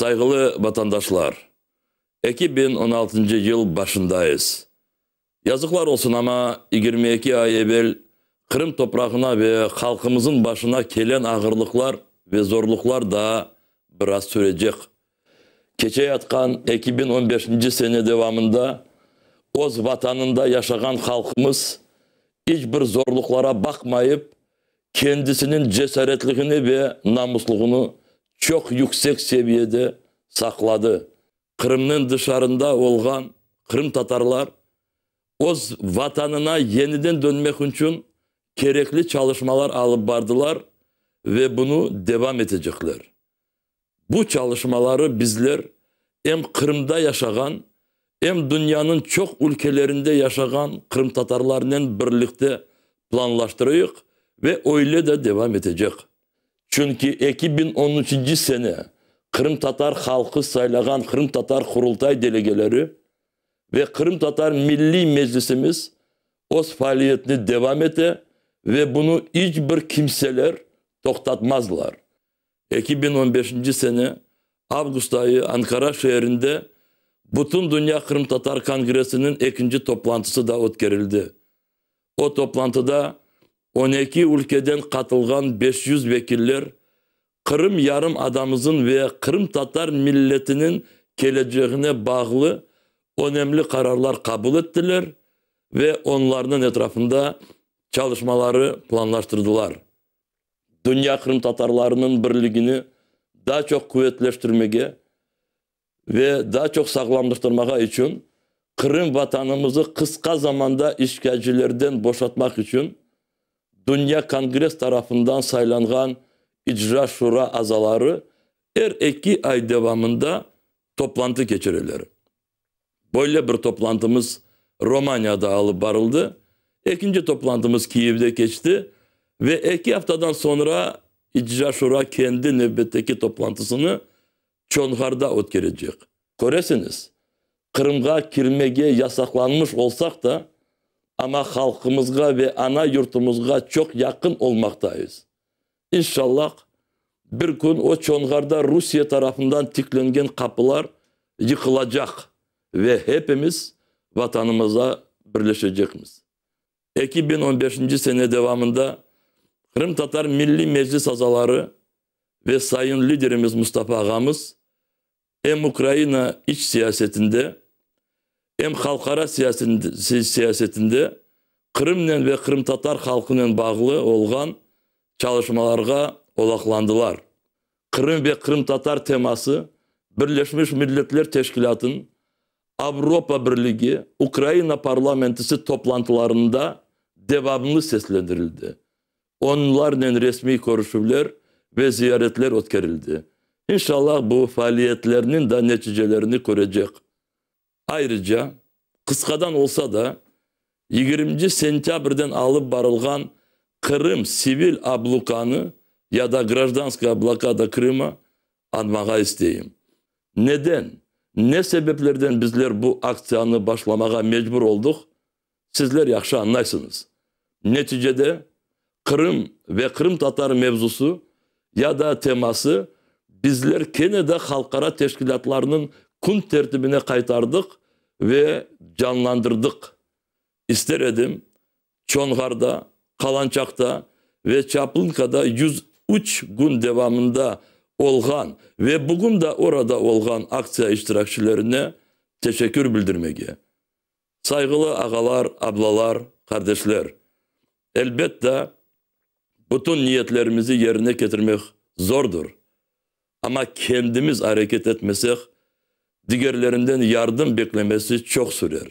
Сайғылы батандашлар, 2016 жыл башындайыз. Язықлар олсын ама 22 ай ебел Қырым топрағына бе қалқымызын башына келен ағырлықлар бе зорлықлар да біраз сөрежек. Кече атқан 2015 сене девамында оз ватанында яшаған қалқымыз іч бір зорлықлара бақмайып, кендісінің жесәретлігіні бе намыслығыны çok yüksek seviyede sakladı. Kırım'ın dışarında olgan Kırım Tatarlar o vatanına yeniden dönmek için gerekli çalışmalar alıp vardılar ve bunu devam edecekler. Bu çalışmaları bizler hem Kırım'da yaşayan hem dünyanın çok ülkelerinde yaşayan Kırım Tatarlarla birlikte planlaştırıyoruz ve öyle de devam edecek. Çünkü 2013-ci sənə Tatar halkı sayılğan Qırım Tatar Kurultay delegeleri ve Qırım Tatar Milli Meclisimiz öz faaliyetini devam etə ve bunu hiçbir kimseler toktatmazlar. 2015-ci sənə ayı Ankara şəhərində Bütün Dünya Kırım Tatar Kongresi'nin ikinci toplantısı da ötkerildi. O toplantıda 12 ülkeden katılgan 500 vekiller Kırım yarım adamızın ve Kırım Tatar milletinin geleceğine bağlı önemli kararlar kabul ettiler ve onların etrafında çalışmaları planlaştırdılar. Dünya Kırım Tatarlarının birliğini daha çok kuvvetleştirmeye ve daha çok sağlamlaştırmaya için Kırım vatanımızı kısa zamanda işgalcilerden boşaltmak için Dünya Kongres tarafından saylanan icra şura azaları her iki ay devamında toplantı geçirirler. Böyle bir toplantımız Romanya'da alıp barıldı. İkinci toplantımız Kiev'de geçti. Ve iki haftadan sonra icra Şura kendi nöbetteki toplantısını Çonhar'da ötkerecek. Koresiniz. Kırım'a kirmege yasaklanmış olsak da ama halkımızga ve ana yurtumuzga çok yakın olmaktayız. İnşallah bir gün o çongarda Rusya tarafından tiklengen kapılar yıkılacak ve hepimiz vatanımıza birleşecekmiz. 2015 sene devamında Kırım Tatar Milli Meclis azaları ve sayın liderimiz Mustafa Ağamız hem Ukrayna iç siyasetinde hem halkara siyasetinde, siyasetinde Kırım'la ve Kırım Tatar halkının bağlı olgan çalışmalarga olaklandılar. Kırım ve Kırım Tatar teması Birleşmiş Milletler Teşkilatı'nın Avrupa Birliği Ukrayna Parlamentosu toplantılarında devamlı seslendirildi. Onlarla resmi görüşmeler ve ziyaretler ötkerildi. İnşallah bu faaliyetlerinin de neticelerini görecek. Ayrıca kıskadan olsa da 20 sentyabrdan alıp barılgan Kırım sivil ablukanı ya da Grajdanska blokada Kırım'a anmağa isteyim. Neden? Ne sebeplerden bizler bu aksiyanı başlamağa mecbur olduk? Sizler yakışa anlaysınız. Neticede Kırım ve Kırım Tatar mevzusu ya da teması bizler Kanada halkara teşkilatlarının kun tertibine kaytardık ve canlandırdık. İster edim Çonhar'da, Kalançak'ta ve Çaplınka'da 103 gün devamında olgan ve bugün de orada olgan aksiya iştirakçilerine teşekkür bildirmeye. Saygılı ağalar, ablalar, kardeşler. Elbette bütün niyetlerimizi yerine getirmek zordur. Ama kendimiz hareket etmesek diğerlerinden yardım beklemesi çok sürer.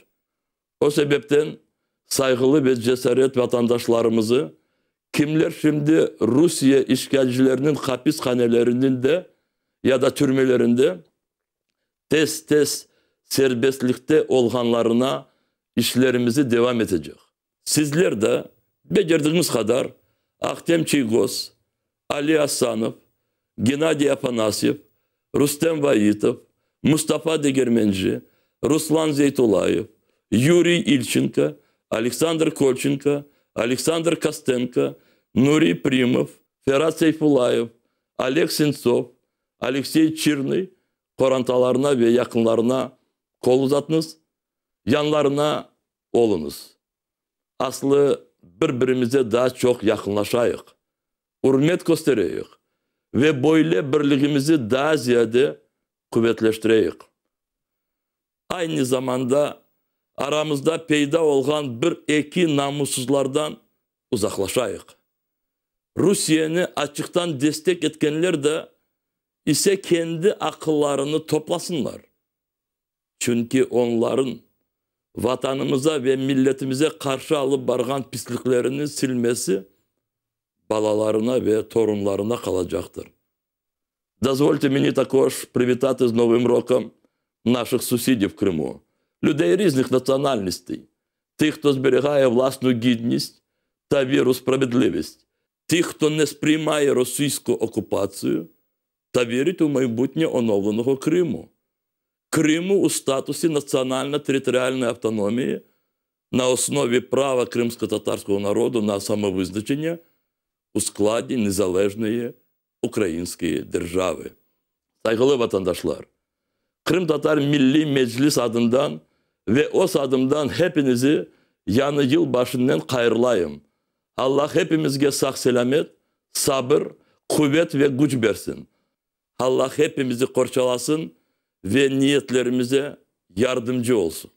O sebepten saygılı ve cesaret vatandaşlarımızı kimler şimdi Rusya işgalcilerinin hapishanelerinin de ya da türmelerinde tez tez serbestlikte olganlarına işlerimizi devam edecek. Sizler de becerdiğiniz kadar Aktem Çiğgoz, Ali Asanov, Gennady Apanasyev, Rustem Vahitov, Мустафа Дегерменджи, Руслан Зейтулаев, Юрий Ильченко, Александр Кольченко, Александр Костенко, Нури Примов, Ферат Сейфулаев, Олег Сенцов, Алексей Чирный, Коранталарна ве Яхнларна, Колузатнус, янларына олыныз. Аслы бір-бірімізде да чок яхнлашайық. ұрмет көстерейік, Ве бойлі бірлігімізі да зияде kuvvetleştireyik. Aynı zamanda aramızda peyda olgan bir iki namussuzlardan uzaklaşayık. Rusya'nı açıktan destek etkenler de ise kendi akıllarını toplasınlar. Çünkü onların vatanımıza ve milletimize karşı alıp bargan pisliklerini silmesi balalarına ve torunlarına kalacaktır. Дозвольте мені також привітати з Новим роком наших сусідів в Криму, людей різних національностей, тих, хто зберігає власну гідність та віру в справедливість, тих, хто не сприймає російську окупацію та вірить у майбутнє оновленого Криму, Криму у статусі національно-територіальної автономії на основі права кримсько-татарського народу на самовизначення у складі незалежної. Української держави. Saygılı vatandaşlar, Kırım Tatar Milli Meclis adından ve o adımdan hepinizi yanı yıl başından kayırlayım. Allah hepimizge sağ selamet, sabır, kuvvet ve güç versin. Allah hepimizi korçalasın ve niyetlerimize yardımcı olsun.